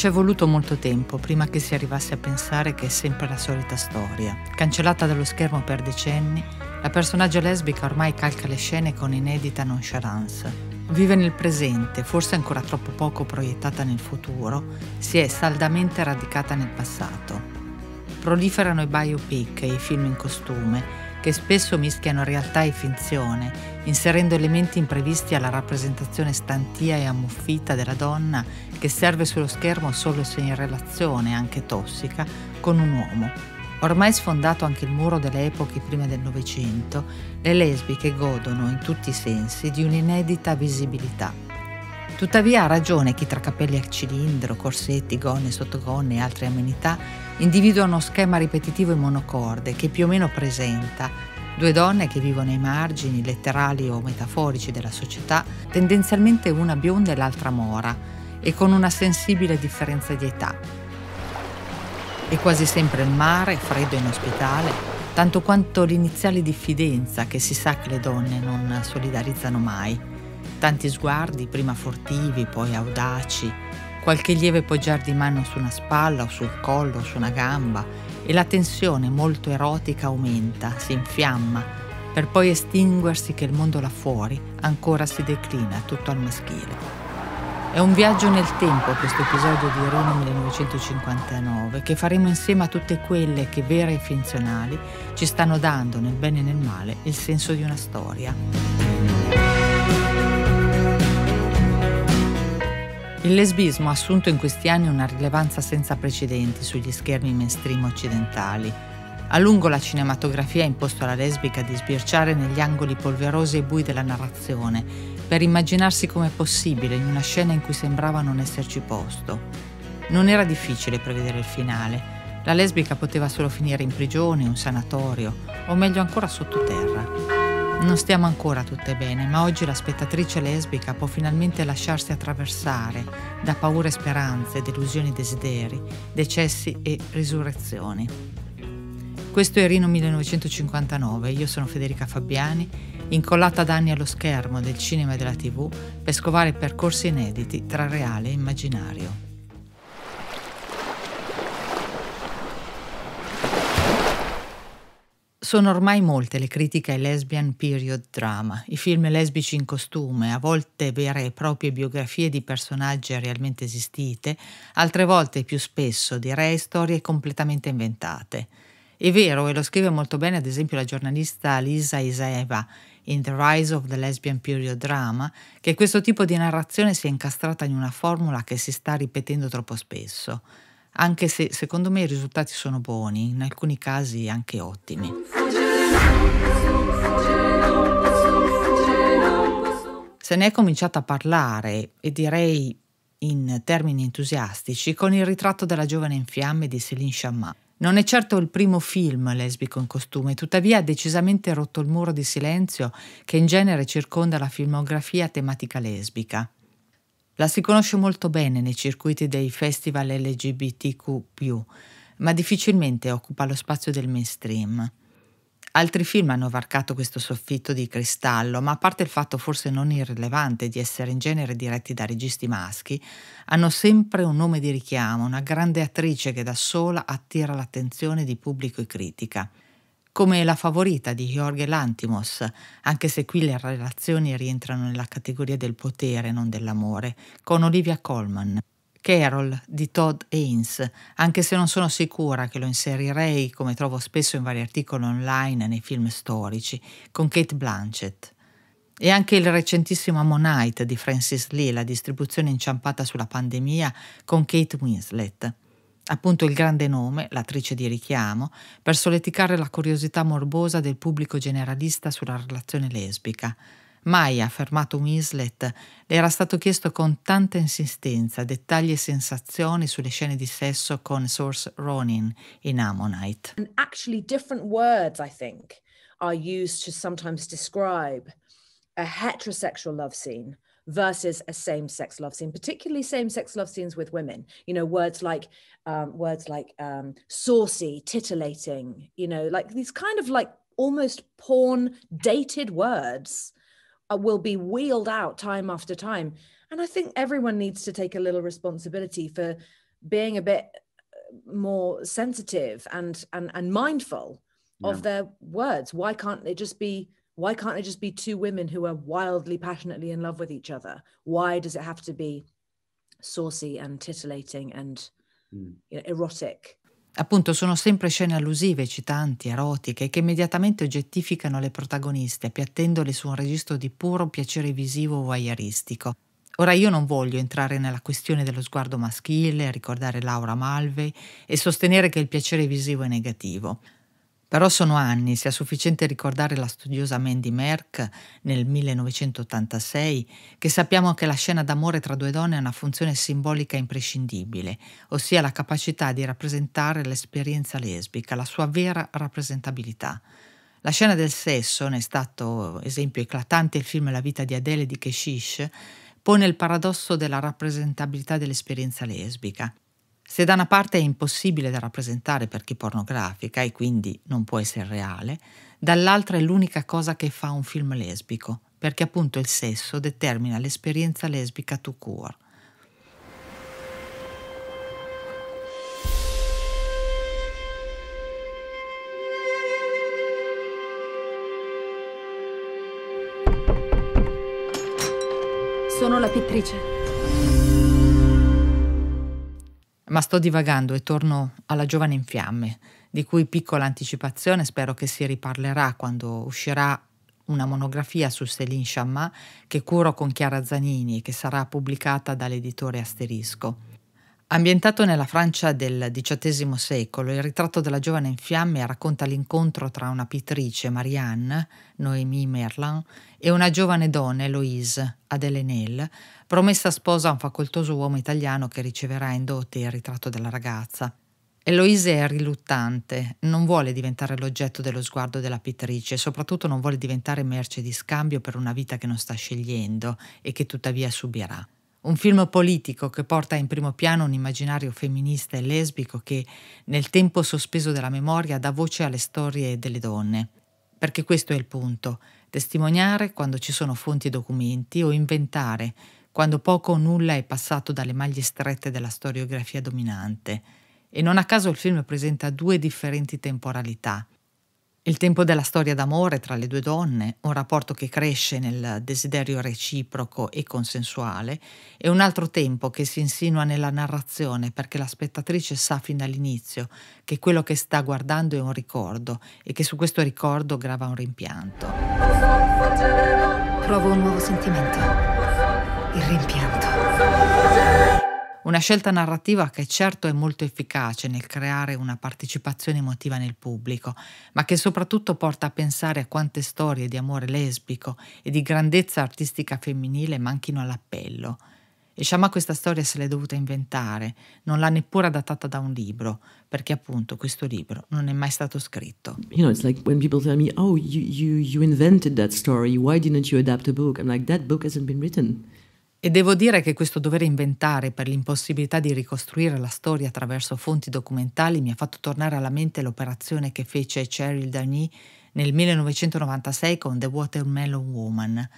c'è voluto molto tempo prima che si arrivasse a pensare che è sempre la solita storia. Cancellata dallo schermo per decenni, la personaggio lesbica ormai calca le scene con inedita nonchalance. Vive nel presente, forse ancora troppo poco proiettata nel futuro, si è saldamente radicata nel passato. Proliferano i biopic e i film in costume, che spesso mischiano realtà e finzione, inserendo elementi imprevisti alla rappresentazione stantia e ammuffita della donna che serve sullo schermo solo se in relazione, anche tossica, con un uomo. Ormai sfondato anche il muro delle epoche prima del Novecento, le lesbiche godono in tutti i sensi di un'inedita visibilità. Tuttavia ha ragione chi tra capelli a cilindro, corsetti, gonne, sottogonne e altre amenità individua uno schema ripetitivo in monocorde che più o meno presenta due donne che vivono ai margini, letterali o metaforici della società, tendenzialmente una bionda e l'altra mora, e con una sensibile differenza di età. È quasi sempre il mare, freddo e inospitale, tanto quanto l'iniziale diffidenza che si sa che le donne non solidarizzano mai. Tanti sguardi, prima furtivi, poi audaci, qualche lieve poggiar di mano su una spalla o sul collo o su una gamba e la tensione molto erotica aumenta, si infiamma, per poi estinguersi che il mondo là fuori ancora si declina tutto al maschile. È un viaggio nel tempo questo episodio di Roma 1959 che faremo insieme a tutte quelle che, vere e finzionali, ci stanno dando nel bene e nel male il senso di una storia. Il lesbismo ha assunto in questi anni una rilevanza senza precedenti sugli schermi mainstream occidentali. A lungo la cinematografia ha imposto alla lesbica di sbirciare negli angoli polverosi e bui della narrazione, per immaginarsi come possibile in una scena in cui sembrava non esserci posto. Non era difficile prevedere il finale. La lesbica poteva solo finire in prigione, un sanatorio, o meglio ancora sottoterra. Non stiamo ancora tutte bene, ma oggi la spettatrice lesbica può finalmente lasciarsi attraversare da paure e speranze, delusioni e desideri, decessi e risurrezioni. Questo è Rino 1959, io sono Federica Fabiani, incollata da anni allo schermo del cinema e della tv per scovare percorsi inediti tra reale e immaginario. Sono ormai molte le critiche ai lesbian period drama, i film lesbici in costume, a volte vere e proprie biografie di personaggi realmente esistite, altre volte più spesso direi storie completamente inventate. È vero, e lo scrive molto bene ad esempio la giornalista Lisa Isaeva in The Rise of the Lesbian Period Drama, che questo tipo di narrazione si è incastrata in una formula che si sta ripetendo troppo spesso anche se secondo me i risultati sono buoni, in alcuni casi anche ottimi. Se ne è cominciato a parlare, e direi in termini entusiastici, con il ritratto della giovane in fiamme di Céline Chamat. Non è certo il primo film lesbico in costume, tuttavia ha decisamente rotto il muro di silenzio che in genere circonda la filmografia tematica lesbica. La si conosce molto bene nei circuiti dei festival LGBTQ, ma difficilmente occupa lo spazio del mainstream. Altri film hanno varcato questo soffitto di cristallo, ma a parte il fatto forse non irrilevante di essere in genere diretti da registi maschi, hanno sempre un nome di richiamo, una grande attrice che da sola attira l'attenzione di pubblico e critica come La favorita di Jorge Lantimos, anche se qui le relazioni rientrano nella categoria del potere, non dell'amore, con Olivia Colman. Carol di Todd Haynes, anche se non sono sicura che lo inserirei, come trovo spesso in vari articoli online nei film storici, con Kate Blanchett. E anche il recentissimo Monite di Francis Lee, la distribuzione inciampata sulla pandemia, con Kate Winslet appunto il grande nome, l'attrice di richiamo, per solleticare la curiosità morbosa del pubblico generalista sulla relazione lesbica. Mai, ha affermato Winslet, le era stato chiesto con tanta insistenza dettagli e sensazioni sulle scene di sesso con Source Ronin in Ammonite. And actually different words, I think, are used to sometimes describe a heterosexual love scene versus a same-sex love scene particularly same-sex love scenes with women you know words like um, words like um, saucy titillating you know like these kind of like almost porn dated words uh, will be wheeled out time after time and i think everyone needs to take a little responsibility for being a bit uh, more sensitive and and, and mindful yeah. of their words why can't they just be why can't it just be two women who are wildly passionately in love with each other why does it have to be saucy and titillating and mm. you know, erotic Appunto, sono sempre scene allusive, eccitanti, erotiche, che immediatamente oggettificano le protagoniste, appiattendole su un registro di puro piacere visivo o voyeuristico. Ora io non voglio entrare nella questione dello sguardo maschile, ricordare Laura Malvey e sostenere che il piacere visivo è negativo. Però sono anni, sia sufficiente ricordare la studiosa Mandy Merck nel 1986, che sappiamo che la scena d'amore tra due donne ha una funzione simbolica imprescindibile, ossia la capacità di rappresentare l'esperienza lesbica, la sua vera rappresentabilità. La scena del sesso, ne è stato esempio eclatante il film La vita di Adele di Keshish, pone il paradosso della rappresentabilità dell'esperienza lesbica. Se da una parte è impossibile da rappresentare perché pornografica e quindi non può essere reale, dall'altra è l'unica cosa che fa un film lesbico, perché appunto il sesso determina l'esperienza lesbica tout court. Sono la pittrice. Ma sto divagando e torno alla giovane in fiamme, di cui piccola anticipazione spero che si riparlerà quando uscirà una monografia su Céline Chammat che curo con Chiara Zanini e che sarà pubblicata dall'editore Asterisco. Ambientato nella Francia del XVIII secolo, il ritratto della giovane in fiamme racconta l'incontro tra una pittrice, Marianne, Noémie Merlin, e una giovane donna, Eloise, Adèle Nel, promessa sposa a un facoltoso uomo italiano che riceverà in dote il ritratto della ragazza. Eloise è riluttante, non vuole diventare l'oggetto dello sguardo della pittrice, soprattutto non vuole diventare merce di scambio per una vita che non sta scegliendo e che tuttavia subirà. Un film politico che porta in primo piano un immaginario femminista e lesbico che, nel tempo sospeso della memoria, dà voce alle storie delle donne. Perché questo è il punto, testimoniare quando ci sono fonti e documenti o inventare quando poco o nulla è passato dalle maglie strette della storiografia dominante. E non a caso il film presenta due differenti temporalità. Il tempo della storia d'amore tra le due donne, un rapporto che cresce nel desiderio reciproco e consensuale, e un altro tempo che si insinua nella narrazione perché la spettatrice sa fin dall'inizio che quello che sta guardando è un ricordo e che su questo ricordo grava un rimpianto. Provo un nuovo sentimento il rimpianto. Una scelta narrativa che certo è molto efficace nel creare una partecipazione emotiva nel pubblico, ma che soprattutto porta a pensare a quante storie di amore lesbico e di grandezza artistica femminile manchino all'appello. E Shama questa storia se l'è dovuta inventare, non l'ha neppure adattata da un libro, perché appunto questo libro non è mai stato scritto. You know, it's like when people tell me, "Oh, you you you invented that story. Why didn't you adapt a book?" I'm like, "That book hasn't been written." E devo dire che questo dover inventare per l'impossibilità di ricostruire la storia attraverso fonti documentali mi ha fatto tornare alla mente l'operazione che fece Cheryl Dagny nel 1996 con The Watermelon Woman.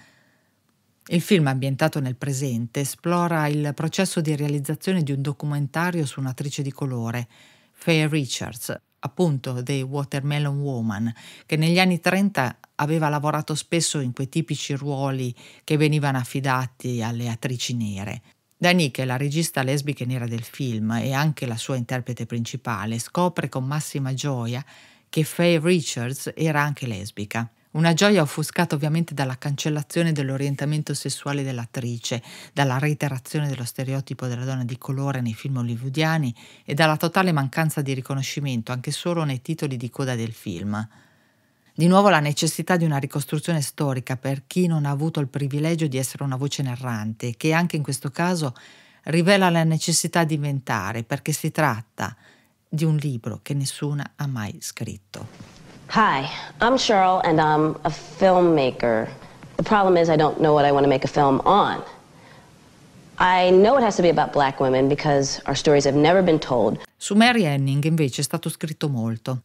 Il film ambientato nel presente esplora il processo di realizzazione di un documentario su un'attrice di colore, Faye Richards, appunto The Watermelon Woman, che negli anni 30 aveva lavorato spesso in quei tipici ruoli che venivano affidati alle attrici nere. Danica, la regista lesbica nera del film e anche la sua interprete principale, scopre con massima gioia che Faye Richards era anche lesbica. Una gioia offuscata ovviamente dalla cancellazione dell'orientamento sessuale dell'attrice, dalla reiterazione dello stereotipo della donna di colore nei film hollywoodiani e dalla totale mancanza di riconoscimento anche solo nei titoli di coda del film. Di nuovo la necessità di una ricostruzione storica per chi non ha avuto il privilegio di essere una voce narrante, che anche in questo caso rivela la necessità di inventare, perché si tratta di un libro che nessuna ha mai scritto. Hi, I'm Cheryl and I'm a filmmaker. The problem is I don't know what I want to make a film on. I know it has to be about black women because our stories have never been told. Su Mary Henning invece è stato scritto molto.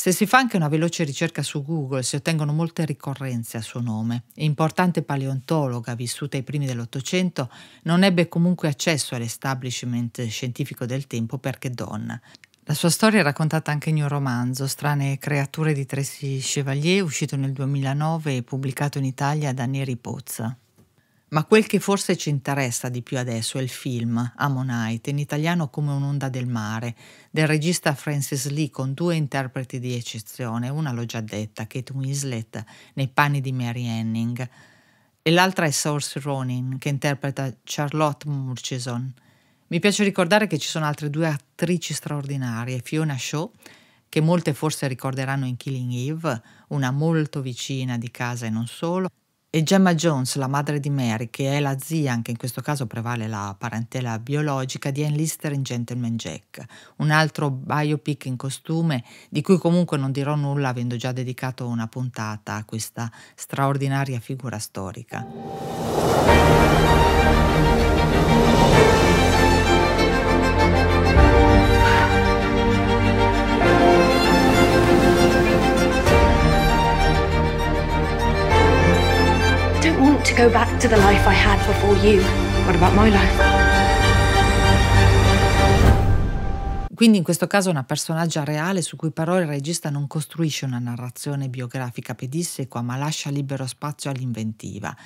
Se si fa anche una veloce ricerca su Google si ottengono molte ricorrenze a suo nome. Importante paleontologa vissuta ai primi dell'Ottocento, non ebbe comunque accesso all'establishment scientifico del tempo perché donna. La sua storia è raccontata anche in un romanzo, Strane creature di Tracy Chevalier, uscito nel 2009 e pubblicato in Italia da Neri Pozza. Ma quel che forse ci interessa di più adesso è il film Ammonite, in italiano come un'onda del mare, del regista Francis Lee con due interpreti di eccezione, una l'ho già detta, Kate Winslet, nei panni di Mary Henning, e l'altra è Source Ronin, che interpreta Charlotte Murchison. Mi piace ricordare che ci sono altre due attrici straordinarie, Fiona Shaw, che molte forse ricorderanno in Killing Eve, una molto vicina di casa e non solo, e Gemma Jones, la madre di Mary, che è la zia, anche in questo caso prevale la parentela biologica, di Ann Lister in Gentleman Jack, un altro biopic in costume di cui comunque non dirò nulla avendo già dedicato una puntata a questa straordinaria figura storica. go back to the life I had before you. What about my life? Quindi in questo caso una personaggia reale su cui però il regista non costruisce una narrazione biografica pedissequa ma lascia libero spazio all'inventiva.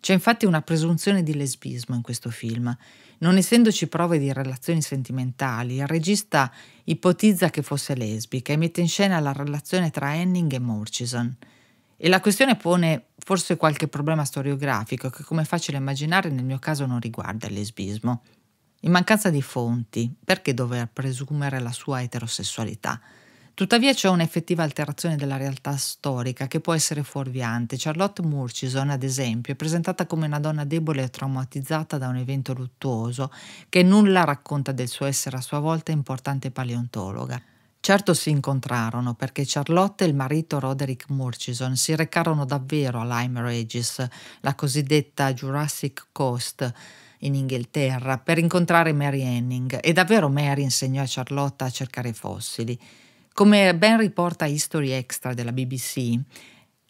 C'è infatti una presunzione di lesbismo in questo film. Non essendoci prove di relazioni sentimentali, il regista ipotizza che fosse lesbica e mette in scena la relazione tra Henning e Murchison. E la questione pone forse qualche problema storiografico che, come è facile immaginare, nel mio caso non riguarda il lesbismo. In mancanza di fonti, perché dover presumere la sua eterosessualità? Tuttavia c'è un'effettiva alterazione della realtà storica che può essere fuorviante. Charlotte Murchison, ad esempio, è presentata come una donna debole e traumatizzata da un evento luttuoso, che nulla racconta del suo essere a sua volta importante paleontologa. Certo si incontrarono perché Charlotte e il marito Roderick Murchison si recarono davvero a Lyme Regis, la cosiddetta Jurassic Coast, in Inghilterra, per incontrare Mary Henning e davvero Mary insegnò a Charlotte a cercare fossili. Come ben riporta History Extra della BBC,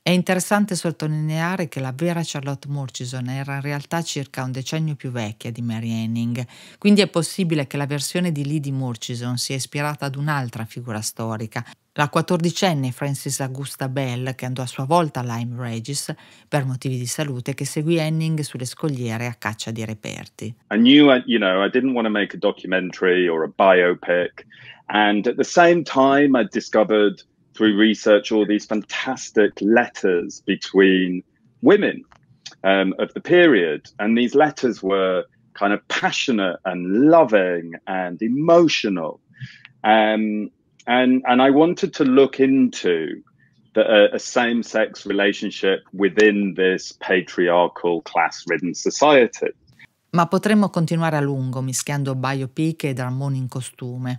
è interessante sottolineare che la vera Charlotte Murchison era in realtà circa un decennio più vecchia di Mary Henning, quindi è possibile che la versione di Lady Murchison sia ispirata ad un'altra figura storica, la quattordicenne Frances Augusta Bell, che andò a sua volta a Lyme Regis per motivi di salute, che seguì Henning sulle scogliere a caccia di reperti. I knew, I, you know, I didn't want to make a documentary or a biopic, and at the same time I discovered through research all these fantastic letters between women um, of the period. And these letters were kind of passionate and loving and emotional. Um, and, and I wanted to look into the, uh, a, a same sex relationship within this patriarchal, class ridden society. Ma potremmo continuare a lungo mischiando biopic e drammone in costume.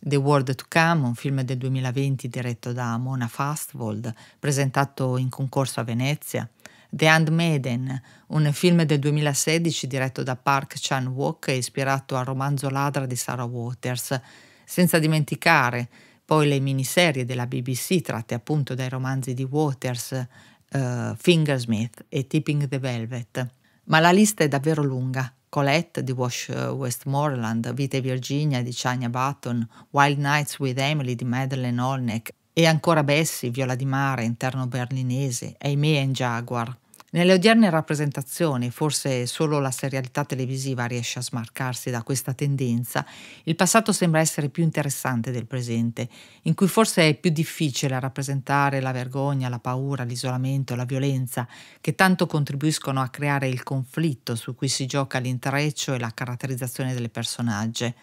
The World to Come, un film del 2020 diretto da Mona Fastvold, presentato in concorso a Venezia. The Handmaiden, un film del 2016 diretto da Park Chan-wook e ispirato al romanzo Ladra di Sarah Waters. Senza dimenticare poi le miniserie della BBC tratte appunto dai romanzi di Waters, uh, Fingersmith e Tipping the Velvet. Ma la lista è davvero lunga Colette di Wash eh, Westmoreland, Vita e Virginia di Chania Button, Wild Nights with Emily di Madeleine Olneck e ancora Bessie, Viola di Mare, interno berlinese, e and Jaguar. Nelle odierne rappresentazioni, forse solo la serialità televisiva riesce a smarcarsi da questa tendenza, il passato sembra essere più interessante del presente, in cui forse è più difficile rappresentare la vergogna, la paura, l'isolamento, la violenza, che tanto contribuiscono a creare il conflitto su cui si gioca l'intreccio e la caratterizzazione delle personaggi.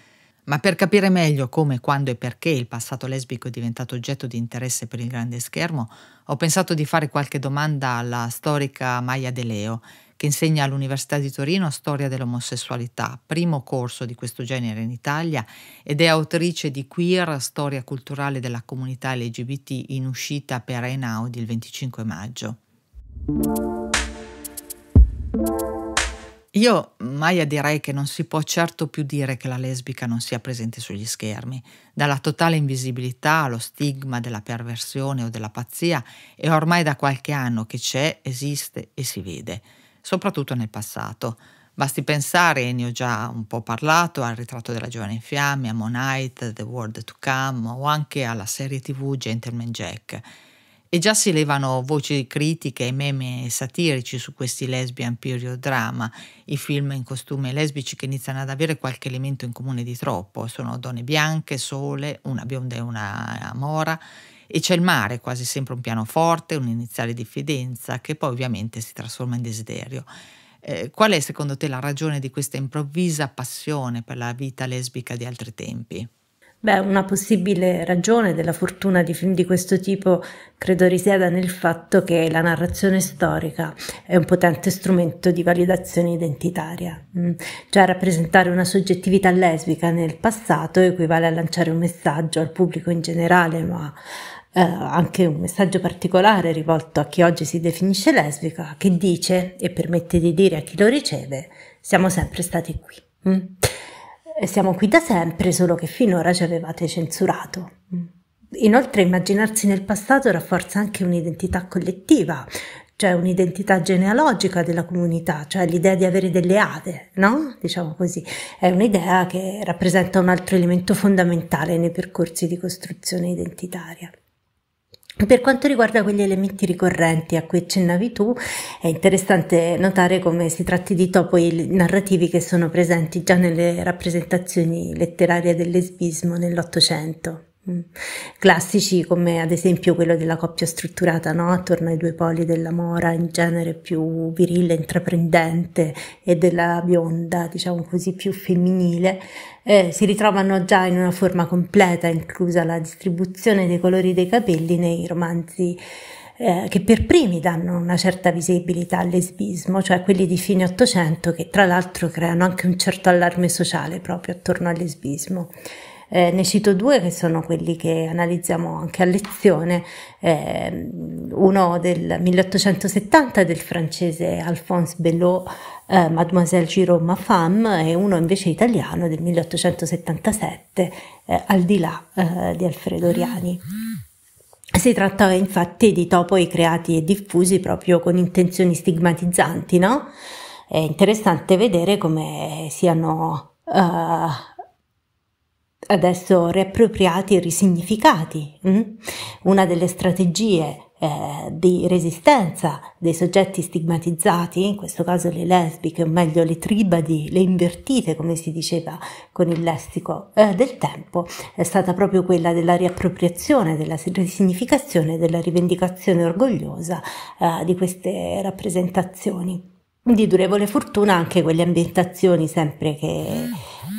Ma per capire meglio come, quando e perché il passato lesbico è diventato oggetto di interesse per il grande schermo, ho pensato di fare qualche domanda alla storica Maya De Leo, che insegna all'Università di Torino Storia dell'omosessualità, primo corso di questo genere in Italia, ed è autrice di Queer, Storia culturale della comunità LGBT in uscita per Einaudi il 25 maggio. Io, Maia, direi che non si può certo più dire che la lesbica non sia presente sugli schermi. Dalla totale invisibilità allo stigma della perversione o della pazzia è ormai da qualche anno che c'è, esiste e si vede, soprattutto nel passato. Basti pensare, e ne ho già un po' parlato, al ritratto della giovane in fiamme, a Monite, The World to Come o anche alla serie tv Gentleman Jack e già si levano voci critiche e meme satirici su questi lesbian period drama, i film in costume lesbici che iniziano ad avere qualche elemento in comune di troppo, sono donne bianche, sole, una bionda e una mora, e c'è il mare, quasi sempre un pianoforte, un'iniziale diffidenza, che poi ovviamente si trasforma in desiderio. Eh, qual è secondo te la ragione di questa improvvisa passione per la vita lesbica di altri tempi? Beh, una possibile ragione della fortuna di film di questo tipo credo risieda nel fatto che la narrazione storica è un potente strumento di validazione identitaria. Mm. Cioè rappresentare una soggettività lesbica nel passato equivale a lanciare un messaggio al pubblico in generale, ma eh, anche un messaggio particolare rivolto a chi oggi si definisce lesbica, che dice e permette di dire a chi lo riceve, siamo sempre stati qui. Mm siamo qui da sempre, solo che finora ci avevate censurato. Inoltre immaginarsi nel passato rafforza anche un'identità collettiva, cioè un'identità genealogica della comunità, cioè l'idea di avere delle ade, no? Diciamo così, è un'idea che rappresenta un altro elemento fondamentale nei percorsi di costruzione identitaria. Per quanto riguarda quegli elementi ricorrenti a cui accennavi tu, è interessante notare come si tratti di topoi narrativi che sono presenti già nelle rappresentazioni letterarie del lesbismo nell'Ottocento. Mm. classici come ad esempio quello della coppia strutturata no? attorno ai due poli della mora in genere più virile, intraprendente e della bionda diciamo così più femminile eh, si ritrovano già in una forma completa inclusa la distribuzione dei colori dei capelli nei romanzi eh, che per primi danno una certa visibilità al lesbismo, cioè quelli di fine Ottocento che tra l'altro creano anche un certo allarme sociale proprio attorno al lesbismo. Eh, ne cito due che sono quelli che analizziamo anche a lezione, eh, uno del 1870 del francese Alphonse Bellot, eh, Mademoiselle Giraud Ma Femme, e uno invece italiano del 1877, eh, Al di là eh, di Alfredo Riani. Si tratta infatti di topoi creati e diffusi proprio con intenzioni stigmatizzanti, no? È interessante vedere come siano uh, adesso riappropriati e risignificati. Mm? Una delle strategie eh, di resistenza dei soggetti stigmatizzati, in questo caso le lesbiche, o meglio le tribadi, le invertite, come si diceva con il lessico eh, del tempo, è stata proprio quella della riappropriazione, della risignificazione, della rivendicazione orgogliosa eh, di queste rappresentazioni di durevole fortuna anche quelle ambientazioni sempre che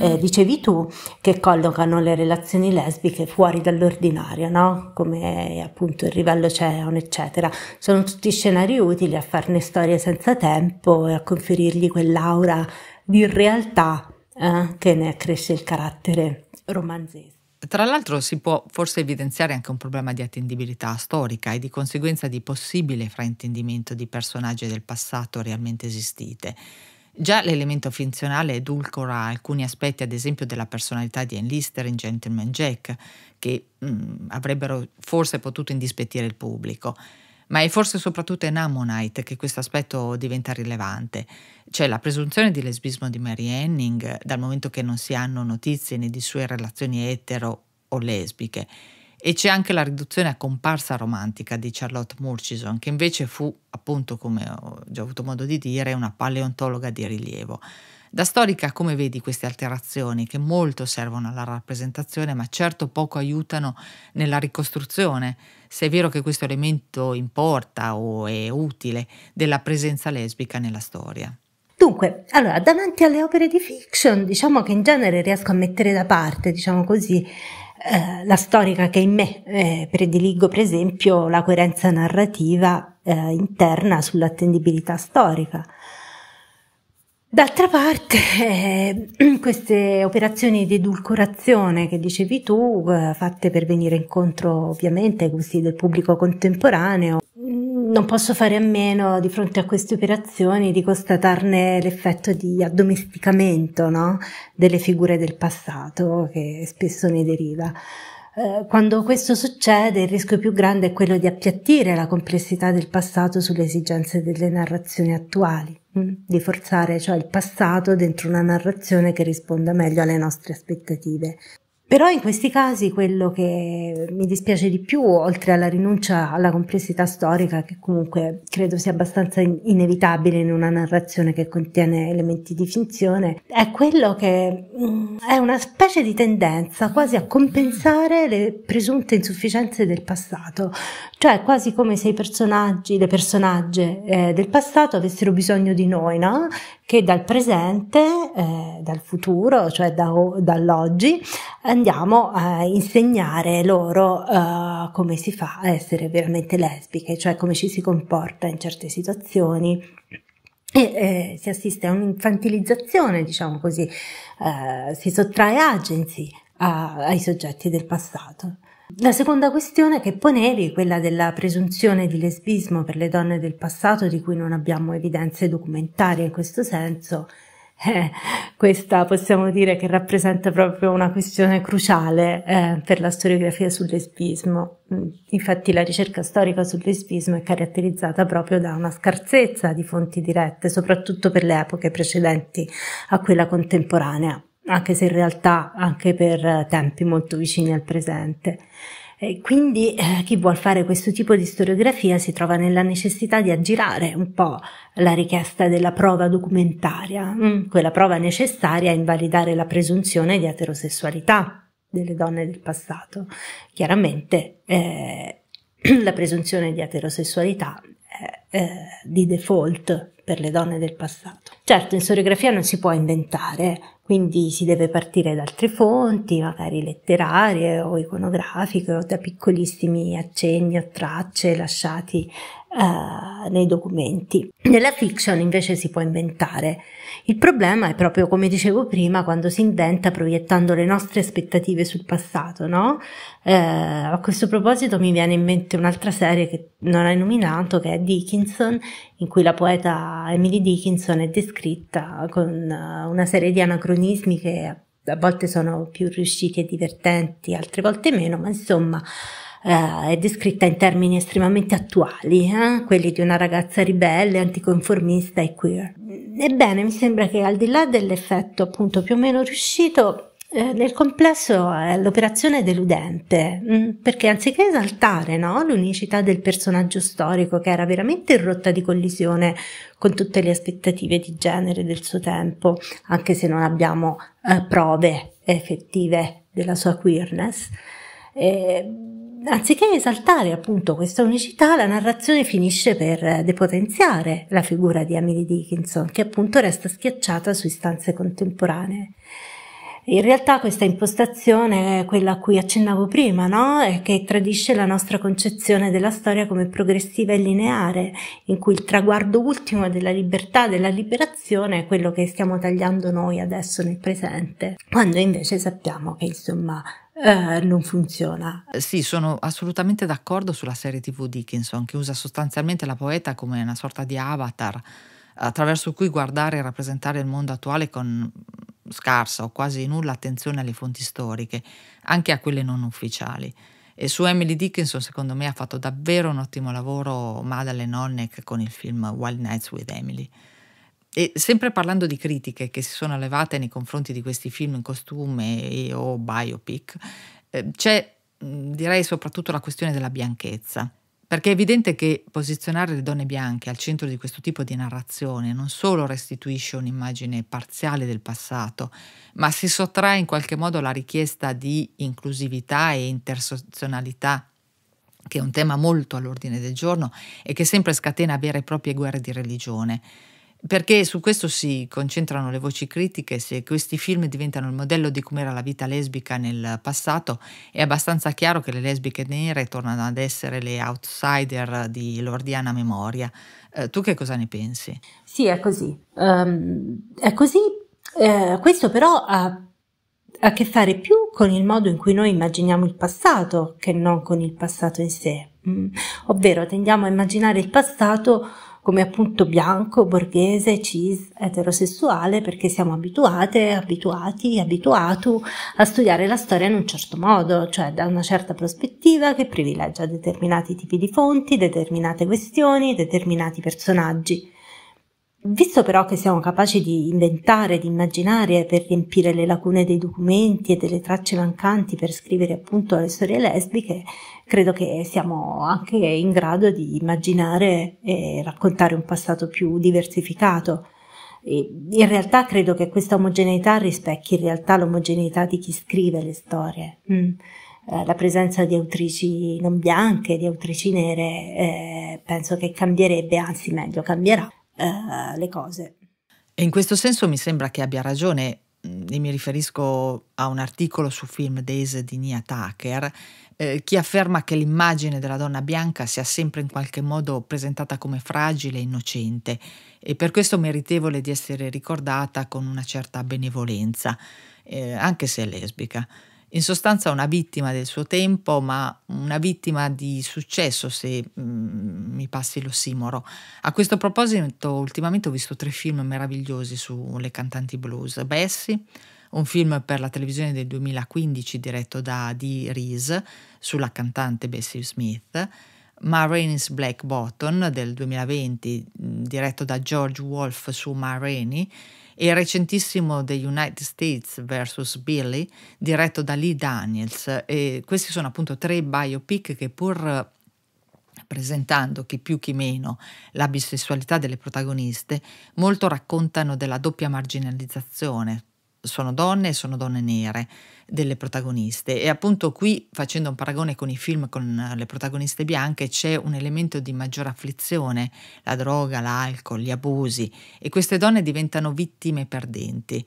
eh, dicevi tu che collocano le relazioni lesbiche fuori dall'ordinario no? come appunto il rivello oceano eccetera sono tutti scenari utili a farne storie senza tempo e a conferirgli quell'aura di realtà eh, che ne accresce il carattere romanzese. Tra l'altro si può forse evidenziare anche un problema di attendibilità storica e di conseguenza di possibile fraintendimento di personaggi del passato realmente esistite. Già l'elemento finzionale edulcora alcuni aspetti, ad esempio, della personalità di Enlister in Gentleman Jack, che mh, mm, avrebbero forse potuto indispettire il pubblico ma è forse soprattutto in Ammonite che questo aspetto diventa rilevante. C'è cioè, la presunzione di lesbismo di Mary Henning, dal momento che non si hanno notizie né di sue relazioni etero o lesbiche, e c'è anche la riduzione a comparsa romantica di Charlotte Murchison, che invece fu, appunto, come ho già avuto modo di dire, una paleontologa di rilievo. Da storica, come vedi queste alterazioni, che molto servono alla rappresentazione, ma certo poco aiutano nella ricostruzione, se è vero che questo elemento importa o è utile della presenza lesbica nella storia? Dunque, allora, davanti alle opere di fiction, diciamo che in genere riesco a mettere da parte, diciamo così, eh, la storica che in me eh, prediligo, per esempio, la coerenza narrativa eh, interna sull'attendibilità storica. D'altra parte, eh, queste operazioni di edulcorazione che dicevi tu, eh, fatte per venire incontro ovviamente ai gusti del pubblico contemporaneo, mm, non posso fare a meno di fronte a queste operazioni di constatarne l'effetto di addomesticamento no? delle figure del passato che spesso ne deriva. Eh, quando questo succede il rischio più grande è quello di appiattire la complessità del passato sulle esigenze delle narrazioni attuali, mm? di forzare cioè il passato dentro una narrazione che risponda meglio alle nostre aspettative. Però in questi casi quello che mi dispiace di più, oltre alla rinuncia alla complessità storica, che comunque credo sia abbastanza in- inevitabile in una narrazione che contiene elementi di finzione, è quello che mm, è una specie di tendenza quasi a compensare le presunte insufficienze del passato, cioè quasi come se i personaggi, le personagge eh, del passato avessero bisogno di noi, no? che dal presente, eh, dal futuro, cioè da, dall'oggi, eh, andiamo a insegnare loro uh, come si fa a essere veramente lesbiche, cioè come ci si comporta in certe situazioni. E eh, si assiste a un'infantilizzazione, diciamo così, uh, si sottrae agency a, ai soggetti del passato. La seconda questione che ponevi, quella della presunzione di lesbismo per le donne del passato, di cui non abbiamo evidenze documentarie in questo senso, eh, questa possiamo dire che rappresenta proprio una questione cruciale eh, per la storiografia sul lesbismo. Mm, infatti la ricerca storica sul lesbismo è caratterizzata proprio da una scarsezza di fonti dirette, soprattutto per le epoche precedenti a quella contemporanea, anche se in realtà anche per eh, tempi molto vicini al presente. E quindi eh, chi vuol fare questo tipo di storiografia si trova nella necessità di aggirare un po' la richiesta della prova documentaria, mm, quella prova necessaria a invalidare la presunzione di eterosessualità delle donne del passato. Chiaramente eh, la presunzione di eterosessualità è eh, di default per le donne del passato. Certo, in storiografia non si può inventare quindi si deve partire da altre fonti, magari letterarie o iconografiche o da piccolissimi accenni o tracce lasciati eh, nei documenti. Nella fiction invece si può inventare. Il problema è proprio come dicevo prima quando si inventa proiettando le nostre aspettative sul passato, no? Eh, a questo proposito mi viene in mente un'altra serie che non hai nominato che è Dickinson, in cui la poeta Emily Dickinson è descritta con eh, una serie di anacronismi che a volte sono più riusciti e divertenti, altre volte meno, ma insomma eh, è descritta in termini estremamente attuali, eh? quelli di una ragazza ribelle, anticonformista e queer. Ebbene, mi sembra che al di là dell'effetto appunto più o meno riuscito, eh, nel complesso è l'operazione deludente, mh, mm? perché anziché esaltare no, l'unicità del personaggio storico, che era veramente in rotta di collisione con tutte le aspettative di genere del suo tempo, anche se non abbiamo eh, prove effettive della sua queerness, eh, anziché esaltare appunto questa unicità, la narrazione finisce per depotenziare la figura di Emily Dickinson, che appunto resta schiacciata su istanze contemporanee. In realtà questa impostazione è quella a cui accennavo prima, no? È che tradisce la nostra concezione della storia come progressiva e lineare, in cui il traguardo ultimo della libertà, della liberazione è quello che stiamo tagliando noi adesso nel presente, quando invece sappiamo che insomma eh, non funziona. Sì, sono assolutamente d'accordo sulla serie TV Dickinson che usa sostanzialmente la poeta come una sorta di avatar attraverso cui guardare e rappresentare il mondo attuale con scarsa o quasi nulla attenzione alle fonti storiche, anche a quelle non ufficiali. E su Emily Dickinson, secondo me, ha fatto davvero un ottimo lavoro Madeleine Onneck con il film Wild Nights with Emily. E sempre parlando di critiche che si sono levate nei confronti di questi film in costume e, o biopic, eh, c'è mm, direi soprattutto la questione della bianchezza. Perché è evidente che posizionare le donne bianche al centro di questo tipo di narrazione non solo restituisce un'immagine parziale del passato, ma si sottrae in qualche modo alla richiesta di inclusività e intersezionalità, che è un tema molto all'ordine del giorno e che sempre scatena vere e proprie guerre di religione perché su questo si concentrano le voci critiche, se questi film diventano il modello di com'era la vita lesbica nel passato, è abbastanza chiaro che le lesbiche nere tornano ad essere le outsider di lordiana memoria. Eh, tu che cosa ne pensi? Sì, è così. Um, è così. Eh, questo però ha a che fare più con il modo in cui noi immaginiamo il passato che non con il passato in sé. Mm. Ovvero tendiamo a immaginare il passato come appunto bianco, borghese, cis, eterosessuale, perché siamo abituate, abituati, abituato a studiare la storia in un certo modo, cioè da una certa prospettiva che privilegia determinati tipi di fonti, determinate questioni, determinati personaggi. Visto però che siamo capaci di inventare, di immaginare per riempire le lacune dei documenti e delle tracce mancanti per scrivere appunto le storie lesbiche, credo che siamo anche in grado di immaginare e raccontare un passato più diversificato. In realtà credo che questa omogeneità rispecchi in realtà l'omogeneità di chi scrive le storie. Mm. Eh, la presenza di autrici non bianche, di autrici nere, eh, penso che cambierebbe, anzi meglio, cambierà eh, le cose. E in questo senso mi sembra che abbia ragione e mi riferisco a un articolo su Film Days di Nia Tucker, eh, chi afferma che l'immagine della donna bianca sia sempre in qualche modo presentata come fragile e innocente e per questo meritevole di essere ricordata con una certa benevolenza, eh, anche se è lesbica in sostanza una vittima del suo tempo, ma una vittima di successo, se mm, mi passi l'ossimoro. A questo proposito, ultimamente ho visto tre film meravigliosi sulle cantanti blues. Bessie, un film per la televisione del 2015 diretto da Dee Reese sulla cantante Bessie Smith, Marraine's Black Bottom del 2020 diretto da George Wolfe su Ma Rainey e il recentissimo The United States vs. Billy, diretto da Lee Daniels. E questi sono appunto tre biopic che pur presentando chi più chi meno la bisessualità delle protagoniste, molto raccontano della doppia marginalizzazione sono donne e sono donne nere delle protagoniste e appunto qui facendo un paragone con i film con eh, le protagoniste bianche c'è un elemento di maggiore afflizione, la droga, l'alcol, gli abusi e queste donne diventano vittime perdenti.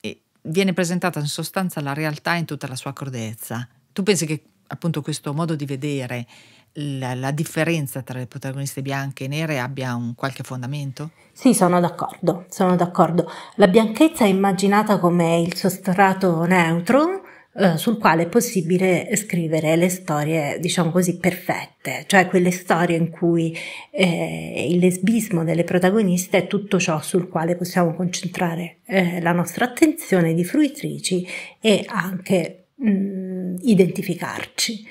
E viene presentata in sostanza la realtà in tutta la sua crudezza. Tu pensi che appunto questo modo di vedere la, la, differenza tra le protagoniste bianche e nere abbia un qualche fondamento? Sì, sono d'accordo, sono d'accordo. La bianchezza è immaginata come il sostrato neutro eh, sul quale è possibile scrivere le storie, diciamo così, perfette, cioè quelle storie in cui eh, il lesbismo delle protagoniste è tutto ciò sul quale possiamo concentrare eh, la nostra attenzione di fruitrici e anche mh, mm, identificarci.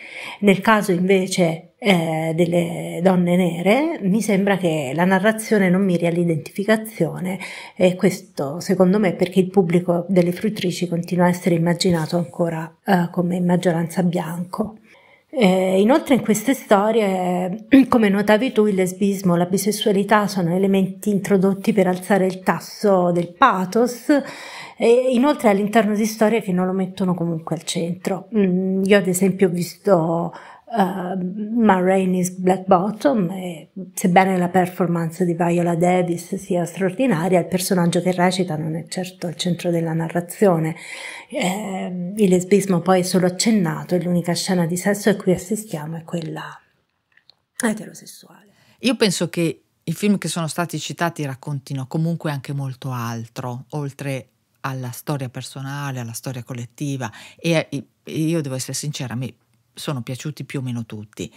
Nel caso invece eh, delle donne nere mi sembra che la narrazione non miri all'identificazione e questo secondo me perché il pubblico delle fruttrici continua a essere immaginato ancora eh, come in maggioranza bianco. Eh, inoltre in queste storie, come notavi tu, il lesbismo e la bisessualità sono elementi introdotti per alzare il tasso del pathos e inoltre all'interno di storie che non lo mettono comunque al centro. Mm, io ad esempio ho visto uh, ma Rainey's Black Bottom e sebbene la performance di Viola Davis sia straordinaria, il personaggio che recita non è certo al centro della narrazione. Eh, il lesbismo poi è solo accennato e l'unica scena di sesso a cui assistiamo è quella eterosessuale. Io penso che i film che sono stati citati raccontino comunque anche molto altro, oltre alla storia personale, alla storia collettiva e io devo essere sincera, mi sono piaciuti più o meno tutti.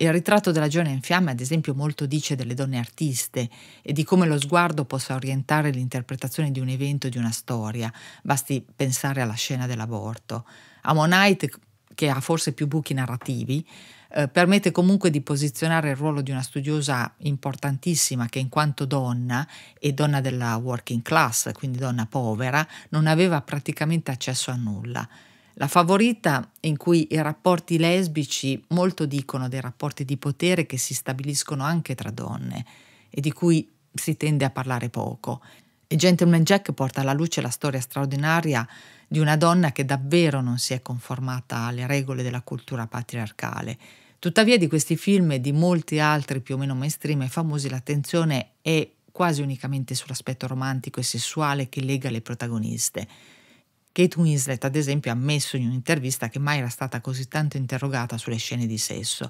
Il ritratto della giovane in fiamme, ad esempio, molto dice delle donne artiste e di come lo sguardo possa orientare l'interpretazione di un evento, di una storia. Basti pensare alla scena dell'aborto. Ammonite, che ha forse più buchi narrativi, eh, permette comunque di posizionare il ruolo di una studiosa importantissima che in quanto donna e donna della working class, quindi donna povera, non aveva praticamente accesso a nulla. La favorita in cui i rapporti lesbici molto dicono dei rapporti di potere che si stabiliscono anche tra donne e di cui si tende a parlare poco. E Gentleman Jack porta alla luce la storia straordinaria di una donna che davvero non si è conformata alle regole della cultura patriarcale. Tuttavia di questi film e di molti altri più o meno mainstream e famosi l'attenzione è quasi unicamente sull'aspetto romantico e sessuale che lega le protagoniste. Kate Winslet, ad esempio, ha ammesso in un'intervista che mai era stata così tanto interrogata sulle scene di sesso.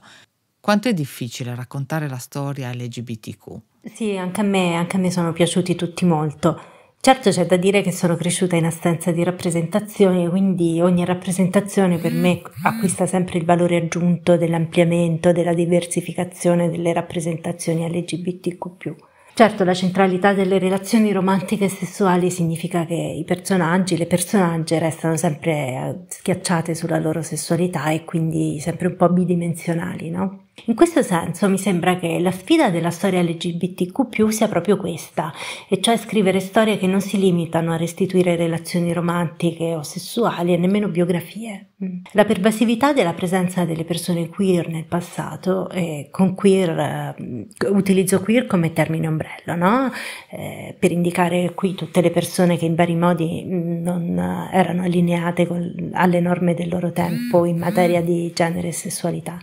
Quanto è difficile raccontare la storia LGBTQ? Sì, anche a me, anche a me sono piaciuti tutti molto. Certo c'è da dire che sono cresciuta in assenza di rappresentazioni, quindi ogni rappresentazione per me acquista sempre il valore aggiunto dell'ampliamento, della diversificazione delle rappresentazioni LGBTQ Certo, la centralità delle relazioni romantiche e sessuali significa che i personaggi, le personagge restano sempre schiacciate sulla loro sessualità e quindi sempre un po' bidimensionali, no? In questo senso mi sembra che la sfida della storia LGBTQ sia proprio questa, e cioè scrivere storie che non si limitano a restituire relazioni romantiche o sessuali e nemmeno biografie. Mm. La pervasività della presenza delle persone queer nel passato, e con queer eh, utilizzo queer come termine ombrello, no? eh, per indicare qui tutte le persone che in vari modi mm, non eh, erano allineate con, alle norme del loro tempo in materia di genere e sessualità.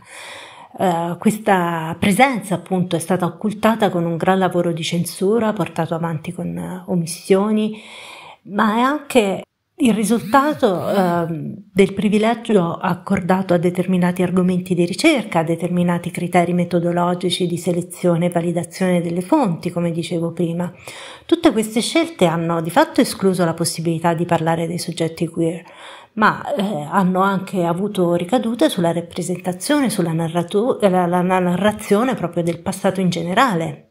Eh, questa presenza appunto è stata occultata con un gran lavoro di censura portato avanti con omissioni, ma è anche il risultato eh, del privilegio accordato a determinati argomenti di ricerca, a determinati criteri metodologici di selezione e validazione delle fonti, come dicevo prima, tutte queste scelte hanno di fatto escluso la possibilità di parlare dei soggetti queer, ma eh, hanno anche avuto ricadute sulla rappresentazione, sulla eh, la, narrazione proprio del passato in generale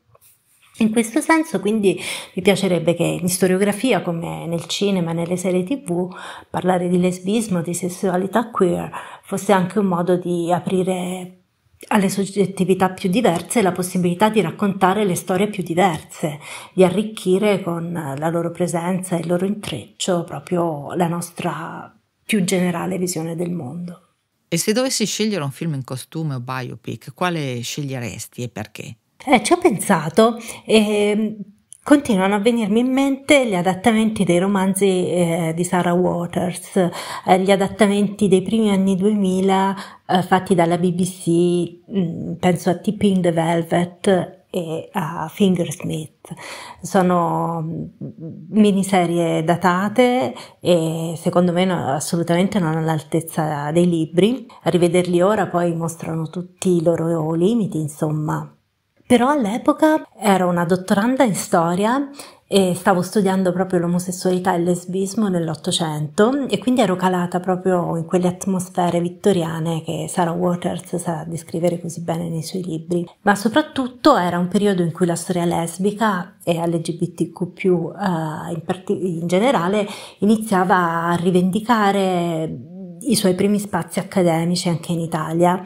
in questo senso quindi mi piacerebbe che in storiografia, come nel cinema e nelle serie tv, parlare di lesbismo, di sessualità queer fosse anche un modo di aprire alle soggettività più diverse la possibilità di raccontare le storie più diverse, di arricchire con la loro presenza e il loro intreccio proprio la nostra più generale visione del mondo. E se dovessi scegliere un film in costume o biopic, quale sceglieresti e perché? Eh, ci ho pensato e ehm, continuano a venirmi in mente gli adattamenti dei romanzi eh, di Sarah Waters, eh, gli adattamenti dei primi anni 2000 eh, fatti dalla BBC, mh, mm, penso a Tipping the Velvet e a Fingersmith. Sono mm, miniserie datate e secondo me no, assolutamente non all'altezza dei libri. A rivederli ora poi mostrano tutti i loro limiti, insomma. Però all'epoca ero una dottoranda in storia e stavo studiando proprio l'omosessualità e il lesbismo nell'Ottocento e quindi ero calata proprio in quelle atmosfere vittoriane che Sarah Waters sa descrivere così bene nei suoi libri. Ma soprattutto era un periodo in cui la storia lesbica e LGBTQ uh, eh, in, part- in generale iniziava a rivendicare i suoi primi spazi accademici anche in Italia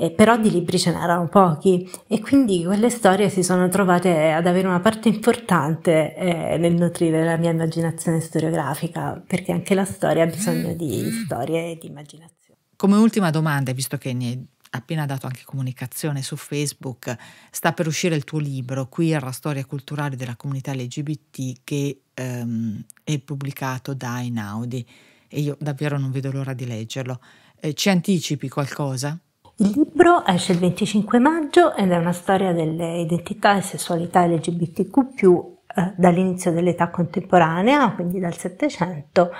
eh, però di libri ce n'erano pochi e quindi quelle storie si sono trovate ad avere una parte importante eh, nel nutrire la mia immaginazione storiografica, perché anche la storia ha bisogno di storie e di immaginazione. Come ultima domanda, visto che ne hai appena dato anche comunicazione su Facebook, sta per uscire il tuo libro, Qui è la storia culturale della comunità LGBT, che ehm, è pubblicato da Einaudi e io davvero non vedo l'ora di leggerlo. Eh, ci anticipi qualcosa? Il libro esce il 25 maggio ed è una storia delle identità e sessualità LGBTQ, eh, dall'inizio dell'età contemporanea, quindi dal Settecento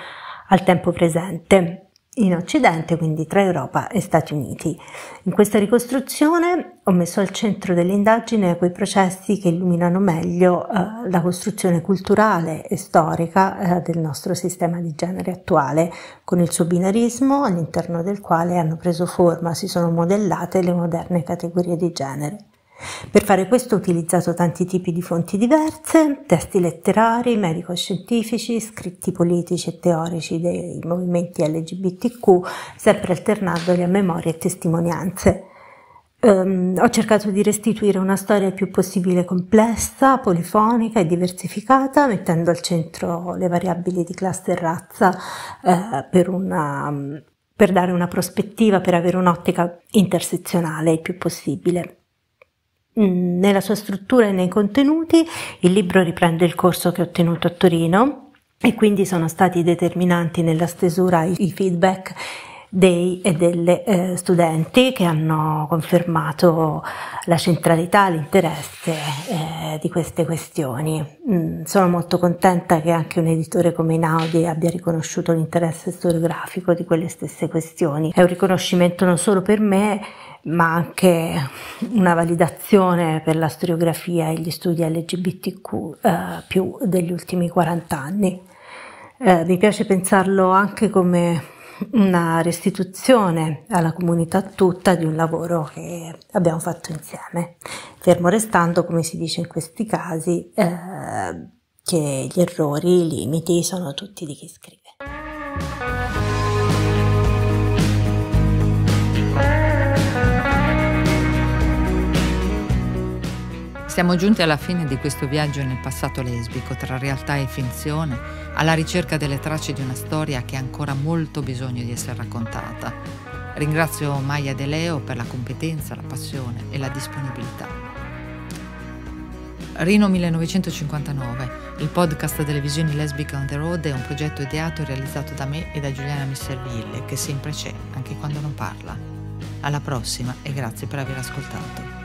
al tempo presente in Occidente, quindi tra Europa e Stati Uniti. In questa ricostruzione ho messo al centro dell'indagine quei processi che illuminano meglio eh, la costruzione culturale e storica eh, del nostro sistema di genere attuale, con il suo binarismo all'interno del quale hanno preso forma, si sono modellate le moderne categorie di genere. Per fare questo ho utilizzato tanti tipi di fonti diverse, testi letterari, medico-scientifici, scritti politici e teorici dei movimenti LGBTQ, sempre alternandoli a memorie e testimonianze. Um, ho cercato di restituire una storia il più possibile complessa, polifonica e diversificata, mettendo al centro le variabili di classe e razza eh, per, una, per dare una prospettiva, per avere un'ottica intersezionale il più possibile. Mm, nella sua struttura e nei contenuti, il libro riprende il corso che ho tenuto a Torino e quindi sono stati determinanti nella stesura i feedback dei e delle eh, studenti che hanno confermato la centralità, l'interesse eh, di queste questioni. Mm, sono molto contenta che anche un editore come Inaudi abbia riconosciuto l'interesse storiografico di quelle stesse questioni. È un riconoscimento non solo per me, ma anche una validazione per la storiografia e gli studi LGBTQ eh, più degli ultimi 40 anni. Eh, mi piace pensarlo anche come una restituzione alla comunità tutta di un lavoro che abbiamo fatto insieme, fermo restando, come si dice in questi casi, eh, che gli errori, i limiti sono tutti di chi scrive. Siamo giunti alla fine di questo viaggio nel passato lesbico, tra realtà e finzione, alla ricerca delle tracce di una storia che ha ancora molto bisogno di essere raccontata. Ringrazio Maya De Leo per la competenza, la passione e la disponibilità. Rino 1959, il podcast televisioni lesbica on the road è un progetto ideato e realizzato da me e da Giuliana Misserville, che sempre c'è, anche quando non parla. Alla prossima e grazie per aver ascoltato.